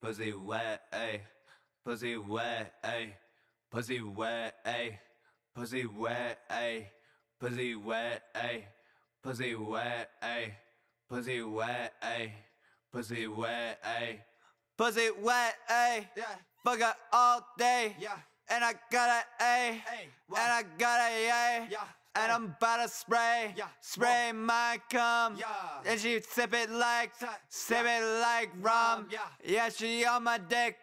Pussy wet, ayy. Pussy wet, ayy. Pussy wet, ayy. Pussy wet, ayy. Pussy wet, ayy. Pussy wet, ayy. Pussy wet, ayy. Pussy wet, ayy. Pussy wet, ayy. Yeah. Fuck it all day. Yeah. And I got a A. And I got a A. Yeah. And I'm about to spray, spray my cum. And she sip it like, sip it like rum. Yeah, she on my dick.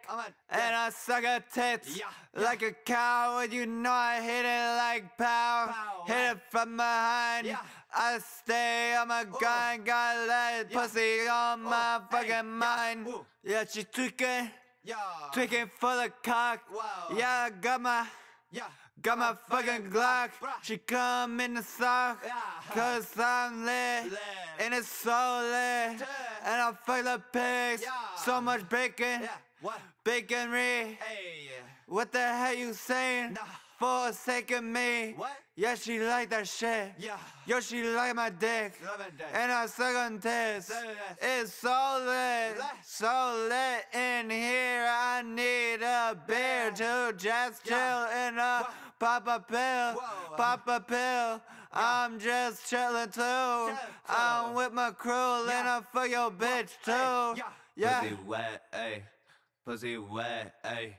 And I suck her tits like a cow. And you know I hit it like pow. Hit it from behind. I stay on my oh. grind. Got that pussy on oh. my fucking mind. Yeah. she tweaking. Yeah. Tweaking for the cock. Wow. Yeah, I got my. Yeah. Got my fucking Glock, she come in the sock, cause I'm lit, and it's so lit, and I fuck the pigs, so much bacon, baconry, what the hell you saying, for a second me, yeah she like that shit, yo she like my dick, and I suck on this, it's so lit, so lit in here a beer, two just chillin' a pop a pill, pop a pill. I'm just chillin' too. I'm with my crew, and I fuck your bitch too. Yeah. Pussy wet, ayy. Pussy wet, ayy.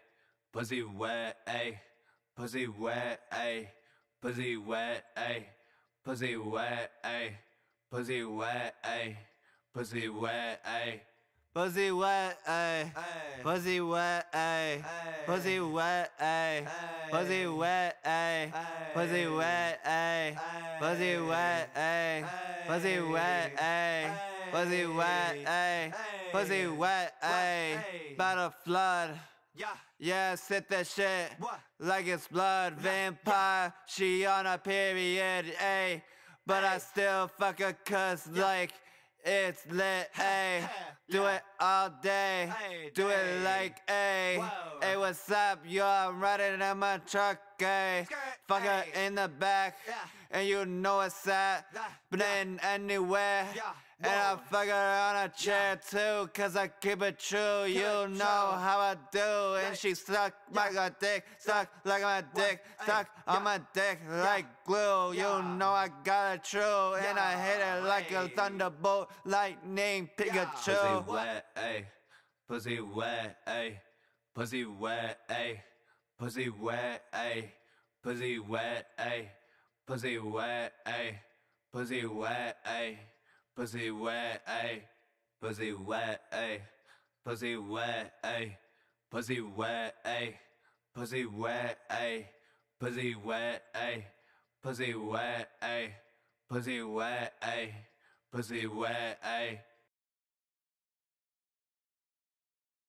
Pussy wet, ayy. Pussy wet, ayy. Pussy wet, ayy. Pussy wet, ayy. Pussy wet, ayy. Pussy wet, ayy. Pussy wet, ayy. Pussy wet, ayy. Pussy wet, ayy. Pussy wet, ayy. Pussy wet, ayy. Pussy wet, ayy. Pussy wet, ayy. Pussy wet, ayy. Pussy wet, ayy. About to flood. Yeah. Yeah, Sit that shit. Like it's blood. Vampire. She on a period, ayy. But I still fuck her cuz like it's lit, hey! Do it all day, do it like, a, Hey, what's up, yo? I'm riding in my truck Fuck her in the back, and you know it's sad. But then anywhere, and I fuck her on a chair too, cause I keep it true. You know how I do, and she stuck like a dick, stuck like my dick, stuck on my dick like glue. You know I got it true, and I hit it like a thunderbolt, lightning Pikachu. Pussy wet, ayy. Pussy wet, ayy. Pussy wet, ayy pussy wet, ayy, pussy wet, ayy, pussy wet, ayy, pussy wet, ayy, pussy wet, ayy, pussy wet, ayy, pussy wet, ayy, pussy wet, ayy, pussy wet, ayy, pussy wet, ayy, pussy wet, ayy, pussy wet, ayy, pussy wet, ayy.